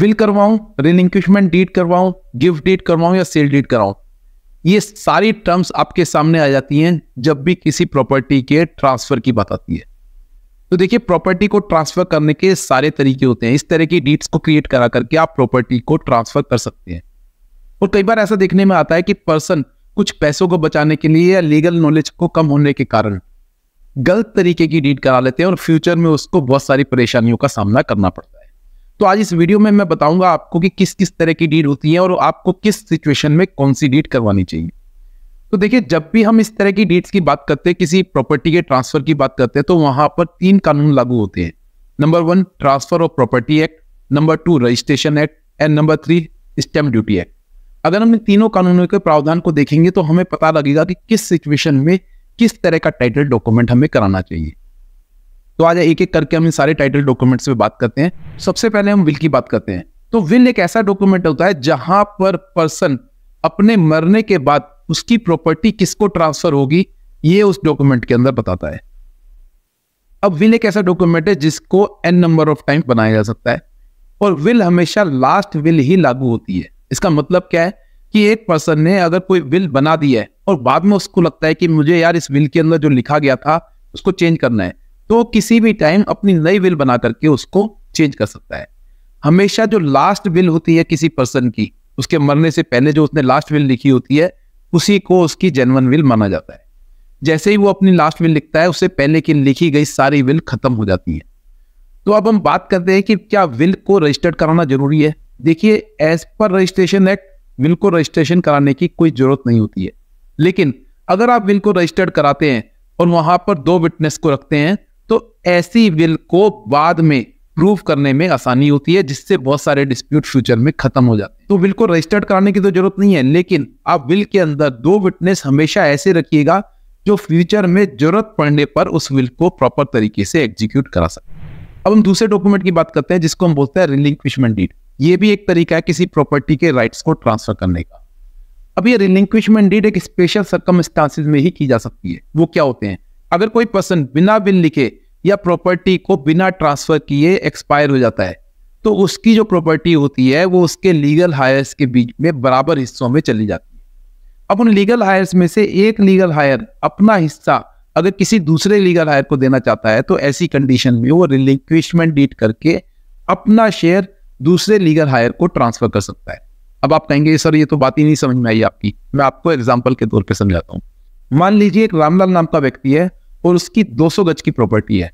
will करवाऊं relinquishment deed करवाऊं gift deed करवाऊं या सेल डीड कराऊं ये सारी टर्म्स आपके सामने आ जाती हैं जब भी किसी प्रॉपर्टी के ट्रांसफर की बात आती है तो देखिए प्रॉपर्टी को ट्रांसफर करने के सारे तरीके होते हैं इस तरह की डीड्स को क्रिएट करा करके आप प्रॉपर्टी को ट्रांसफर कर सकते हैं और कई बार ऐसा देखने में आता है कि पर्सन कुछ पैसों को बचाने के लिए या लीगल नॉलेज को कम होने के कारण गलत तरीके की डीड करा लेते हैं और फ्यूचर में उसको बहुत सारी परेशानियों का सामना करना पड़ता है तो आज इस वीडियो में मैं बताऊंगा आपको कि किस किस तरह की डीड होती है और आपको किस सिचुएशन में कौन सी डीड करवानी चाहिए तो देखिए जब भी हम इस तरह की डीड्स की बात करते हैं किसी प्रॉपर्टी के ट्रांसफर की बात करते हैं तो वहां पर तीन कानून लागू होते हैं number one transfer of property act number two registration act and number three stamp duty act अगर हम इन तीनों कानूनों के प्रावधान को देखेंगे तो हमें पता लगेगा कि किस सिचुएशन में किस तरह का टाइटल डॉक्यूमेंट हमें कराना चाहिए तो आज एक एक करके हम इन सारे टाइटल डॉक्यूमेंट्स पे बात करते हैं सबसे पहले हम विल की बात करते हैं तो विल एक ऐसा डॉक्यूमेंट होता है जहां पर पर्सन अपने मरने के बाद उसकी प्रॉपर्टी किसको ट्रांसफर होगी ये उस डॉक्यूमेंट के अंदर बताता है अब विल एक ऐसा डॉक्यूमेंट है जिसको एन नंबर ऑफ टाइम बनाया जा सकता है और विल हमेशा लास्ट विल ही लागू होती है इसका मतलब क्या है कि एक पर्सन ने अगर कोई विल बना दिया है और बाद में उसको लगता है कि मुझे यार इस विल के अंदर जो लिखा गया था उसको चेंज करना है तो किसी भी टाइम अपनी नई विल बना करके उसको चेंज कर सकता है हमेशा जो लास्ट विल होती है किसी पर्सन की उसके मरने से पहले जो उसने लास्ट विल लिखी होती है उसी को उसकी जेनवन विल माना जाता है जैसे ही वो अपनी लास्ट विल लिखता है उससे पहले की लिखी गई सारी विल खत्म हो जाती है तो अब हम बात करते हैं कि क्या विल को रजिस्टर्ड कराना जरूरी है देखिए एज पर रजिस्ट्रेशन एक्ट विल को रजिस्ट्रेशन कराने की कोई जरूरत नहीं होती है लेकिन अगर आप विल को रजिस्टर्ड कराते हैं और वहां पर दो विटनेस को रखते हैं तो ऐसी विल को बाद में प्रूव करने में आसानी होती है जिससे बहुत सारे डिस्प्यूट फ्यूचर में खत्म हो जाते हैं तो विल को रजिस्टर्ड कराने की तो जरूरत नहीं है लेकिन आप विल के अंदर दो विटनेस हमेशा ऐसे रखिएगा जो फ्यूचर में जरूरत पड़ने पर उस विल को प्रॉपर तरीके से एग्जीक्यूट करा सकते अब हम दूसरे डॉक्यूमेंट की बात करते हैं जिसको हम बोलते हैं रिलिंक्विशमेंट डीड ये भी एक तरीका है किसी प्रॉपर्टी के राइट्स को ट्रांसफर करने का अब ये रिलिंक्विशमेंट डीड एक स्पेशल सरकम में ही की जा सकती है वो क्या होते हैं अगर कोई पर्सन बिना बिल लिखे या प्रॉपर्टी को बिना ट्रांसफर किए एक्सपायर हो जाता है तो उसकी जो प्रॉपर्टी होती है वो उसके लीगल हायर्स के बीच में बराबर हिस्सों में चली जाती है अब उन लीगल हायर्स में से एक लीगल हायर अपना हिस्सा अगर किसी दूसरे लीगल हायर को देना चाहता है तो ऐसी कंडीशन में वो रिलिंक्विशमेंट डीट करके अपना शेयर दूसरे लीगल हायर को ट्रांसफर कर सकता है अब आप कहेंगे सर ये तो बात ही नहीं समझ में आई आपकी मैं आपको एग्जाम्पल के तौर पर समझाता हूँ मान लीजिए एक रामलाल नाम का व्यक्ति है और उसकी 200 गज की प्रॉपर्टी है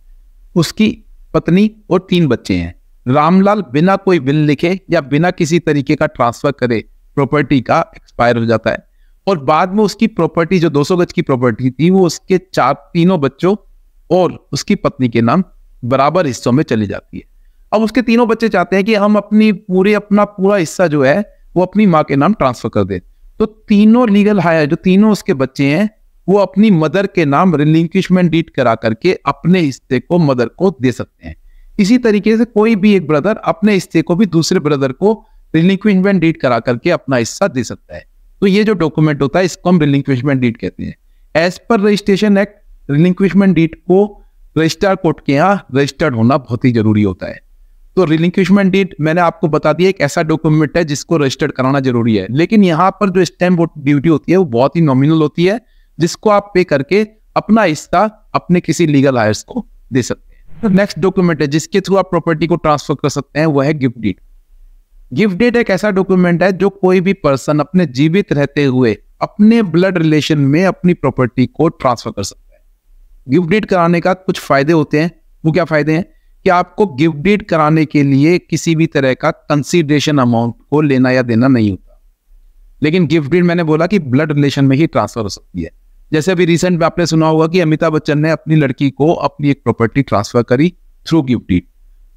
उसकी पत्नी और तीन बच्चे हैं रामलाल बिना कोई बिल लिखे या बिना किसी तरीके का ट्रांसफर करे प्रॉपर्टी का एक्सपायर हो जाता है और बाद में उसकी प्रॉपर्टी जो 200 गज की प्रॉपर्टी थी वो उसके चार तीनों बच्चों और उसकी पत्नी के नाम बराबर हिस्सों में चली जाती है अब उसके तीनों बच्चे चाहते हैं कि हम अपनी पूरे अपना पूरा हिस्सा जो है वो अपनी माँ के नाम ट्रांसफर कर दे तो तीनों लीगल हायर जो तीनों उसके बच्चे हैं वो अपनी मदर के नाम रिलिंक्विशमेंट डीट करा करके अपने हिस्से को मदर को दे सकते हैं इसी तरीके से कोई भी एक ब्रदर अपने हिस्से को भी दूसरे ब्रदर को रिलिंक्विशमेंट डीट करा करके अपना हिस्सा दे सकता है तो ये जो डॉक्यूमेंट होता है इसको हम रिलिंक्विशमेंट डीट कहते हैं एज पर रजिस्ट्रेशन एक्ट रिलिंक्विशमेंट डीट को रजिस्टर कोर्ट के यहाँ रजिस्टर्ड होना बहुत ही जरूरी होता है तो रिलिंक्विशमेंट डीट मैंने आपको बता दिया एक ऐसा डॉक्यूमेंट है जिसको रजिस्टर्ड कराना जरूरी है लेकिन यहाँ पर जो स्टैम्प ड्यूटी होती है वो बहुत ही नॉमिनल होती है जिसको आप पे करके अपना हिस्सा अपने किसी लीगल हायर्स को दे सकते हैं तो नेक्स्ट डॉक्यूमेंट है जिसके थ्रू आप प्रॉपर्टी को ट्रांसफर कर सकते हैं वह है गिफ्ट डीड गिफ्ट डेट एक ऐसा डॉक्यूमेंट है जो कोई भी पर्सन अपने जीवित रहते हुए अपने ब्लड रिलेशन में अपनी प्रॉपर्टी को ट्रांसफर कर सकता है गिफ्ट डेट कराने का कुछ फायदे होते हैं वो क्या फायदे हैं कि आपको गिफ्ट डेट कराने के लिए किसी भी तरह का कंसीडरेशन अमाउंट को लेना या देना नहीं होता लेकिन गिफ्ट डेट मैंने बोला कि ब्लड रिलेशन में ही ट्रांसफर हो सकती है जैसे अभी रिसेंट में आपने सुना होगा कि अमिताभ बच्चन ने अपनी लड़की को अपनी एक प्रॉपर्टी ट्रांसफर करी थ्रू गिफ्ट डीड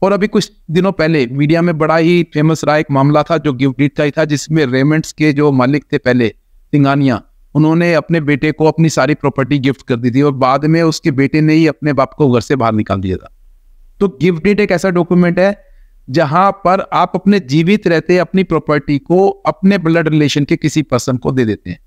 और अभी कुछ दिनों पहले मीडिया में बड़ा ही फेमस रहा एक मामला था जो गिफ्ट डीड का ही था जिसमें रेमेंट्स के जो मालिक थे पहले सिंगानिया उन्होंने अपने बेटे को अपनी सारी प्रॉपर्टी गिफ्ट कर दी थी और बाद में उसके बेटे ने ही अपने बाप को घर से बाहर निकाल दिया था तो गिफ्ट डीड एक ऐसा डॉक्यूमेंट है जहां पर आप अपने जीवित रहते अपनी प्रॉपर्टी को अपने ब्लड रिलेशन के किसी पर्सन को दे देते हैं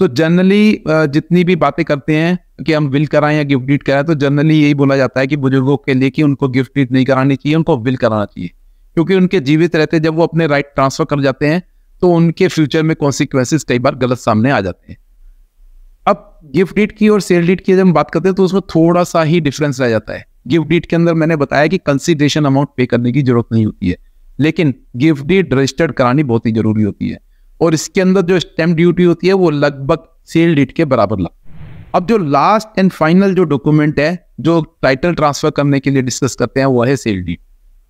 तो जनरली जितनी भी बातें करते हैं कि हम विल कराएं या गिफ्ट डीड कराएं तो जनरली यही बोला जाता है कि बुजुर्गों के लिए कि उनको गिफ्ट डीड नहीं करानी चाहिए उनको विल कराना चाहिए क्योंकि उनके जीवित रहते जब वो अपने राइट ट्रांसफर कर जाते हैं तो उनके फ्यूचर में कॉन्सिक्वेंसिस कई बार गलत सामने आ जाते हैं अब गिफ्ट डीड की और सेल डीड की जब हम बात करते हैं तो उसमें थोड़ा सा ही डिफरेंस रह जाता है गिफ्ट डीड के अंदर मैंने बताया कि कंसिडरेशन अमाउंट पे करने की जरूरत नहीं होती है लेकिन गिफ्ट डीड रजिस्टर्ड करानी बहुत ही जरूरी होती है और इसके अंदर जो स्टैम्प ड्यूटी होती है वो लगभग सेल डेट के बराबर लगता अब जो लास्ट एंड फाइनल जो डॉक्यूमेंट है जो टाइटल ट्रांसफर करने के लिए डिस्कस करते हैं वो है सेल डीड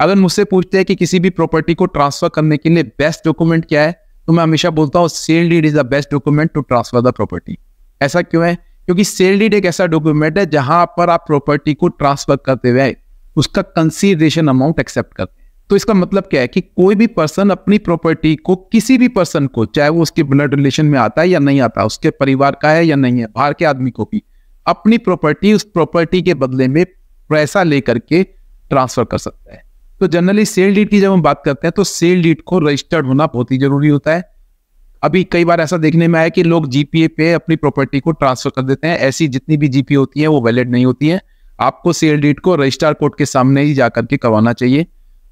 अगर मुझसे पूछते हैं कि किसी भी प्रॉपर्टी को ट्रांसफर करने के लिए बेस्ट डॉक्यूमेंट क्या है तो मैं हमेशा बोलता हूँ sale deed is the best document to transfer the property ऐसा क्यों है क्योंकि सेल डीड एक ऐसा डॉक्यूमेंट है जहां पर आप प्रॉपर्टी को ट्रांसफर करते हुए उसका कंसीडरेशन अमाउंट एक्सेप्ट करते हैं तो इसका मतलब क्या है कि कोई भी पर्सन अपनी प्रॉपर्टी को किसी भी पर्सन को चाहे वो उसके ब्लड रिलेशन में आता है या नहीं आता उसके परिवार का है या नहीं है बाहर के आदमी को भी अपनी प्रॉपर्टी उस प्रॉपर्टी के बदले में पैसा लेकर के ट्रांसफर कर सकता है तो जनरली सेल डीट की जब हम बात करते हैं तो सेल डीट को रजिस्टर्ड होना बहुत ही जरूरी होता है अभी कई बार ऐसा देखने में आया कि लोग जीपीए पे अपनी प्रॉपर्टी को ट्रांसफर कर देते हैं ऐसी जितनी भी जीपीए होती है वो वैलिड नहीं होती है आपको सेल डीट को रजिस्ट्रार कोर्ट के सामने ही जाकर के करवाना चाहिए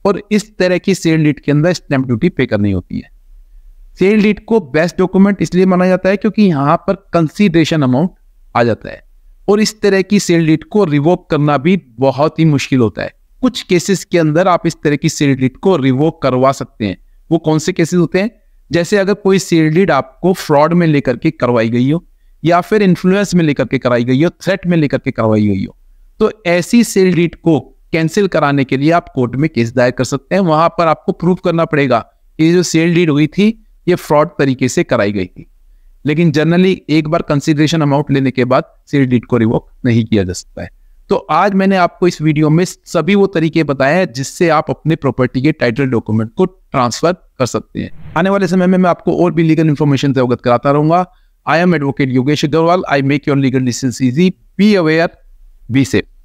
और इस तरह की सेल डीट के अंदर स्टैंप ड्यूटी पे करनी होती है सेल डीट को बेस्ट डॉक्यूमेंट इसलिए माना जाता है क्योंकि यहां पर कंसीडरेशन अमाउंट आ जाता है और इस तरह की सेल डीट को रिवोक करना भी बहुत ही मुश्किल होता है कुछ केसेस के अंदर आप इस तरह की सेल डीट को रिवोक करवा सकते हैं वो कौन से केसेस होते हैं जैसे अगर कोई सेल डीट आपको फ्रॉड में लेकर के करवाई गई हो या फिर इन्फ्लुएंस में लेकर के कराई गई हो थ्रेट में लेकर के करवाई गई हो तो ऐसी सेल डीट को कैंसिल कराने के लिए आप कोर्ट में केस दायर कर सकते हैं वहां पर आपको प्रूव करना पड़ेगा कि जो सेल डीड हुई थी ये फ्रॉड तरीके से कराई गई थी लेकिन जनरली एक बार कंसिडरेशन अमाउंट लेने के बाद सेल डीड को रिवोक नहीं किया जा सकता है तो आज मैंने आपको इस वीडियो में सभी वो तरीके बताए हैं जिससे आप अपने प्रॉपर्टी के टाइटल डॉक्यूमेंट को ट्रांसफर कर सकते हैं आने वाले समय में मैं आपको और भी लीगल इन्फॉर्मेशन से अवगत कराता रहूंगा I am advocate Yogesh Agarwal I make your legal distance easy be aware be safe